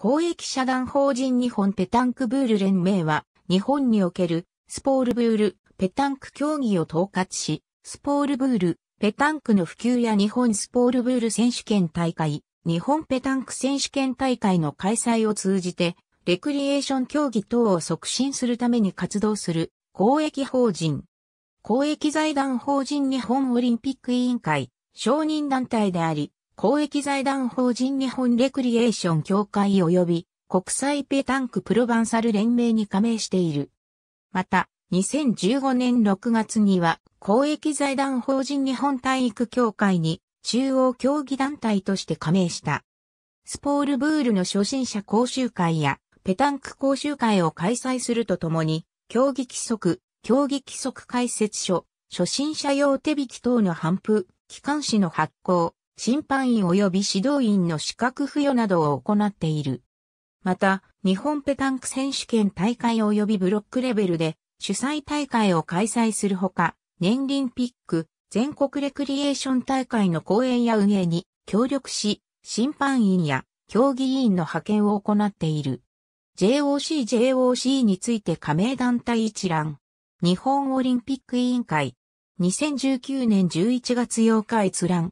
公益社団法人日本ペタンクブール連盟は、日本におけるスポールブール、ペタンク競技を統括し、スポールブール、ペタンクの普及や日本スポールブール選手権大会、日本ペタンク選手権大会の開催を通じて、レクリエーション競技等を促進するために活動する公益法人。公益財団法人日本オリンピック委員会、承認団体であり、公益財団法人日本レクリエーション協会及び国際ペタンクプロバンサル連盟に加盟している。また、2015年6月には公益財団法人日本体育協会に中央競技団体として加盟した。スポールブールの初心者講習会やペタンク講習会を開催するとともに、競技規則、競技規則解説書、初心者用手引き等の反布、機関紙の発行、審判員及び指導員の資格付与などを行っている。また、日本ペタンク選手権大会及びブロックレベルで主催大会を開催するほか、年輪ピック、全国レクリエーション大会の講演や運営に協力し、審判員や競技委員の派遣を行っている。JOC、JOC について加盟団体一覧。日本オリンピック委員会。2019年11月8日閲覧。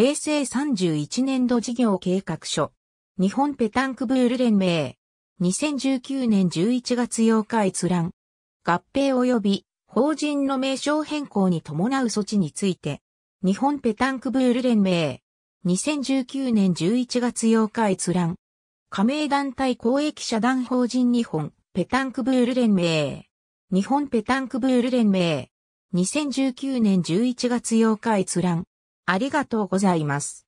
平成31年度事業計画書、日本ペタンクブール連盟、2019年11月8日閲覧、合併及び法人の名称変更に伴う措置について、日本ペタンクブール連盟、2019年11月8日閲覧、加盟団体公益社団法人日本ペタンクブール連盟、日本ペタンクブール連盟、2019年11月8日閲覧、ありがとうございます。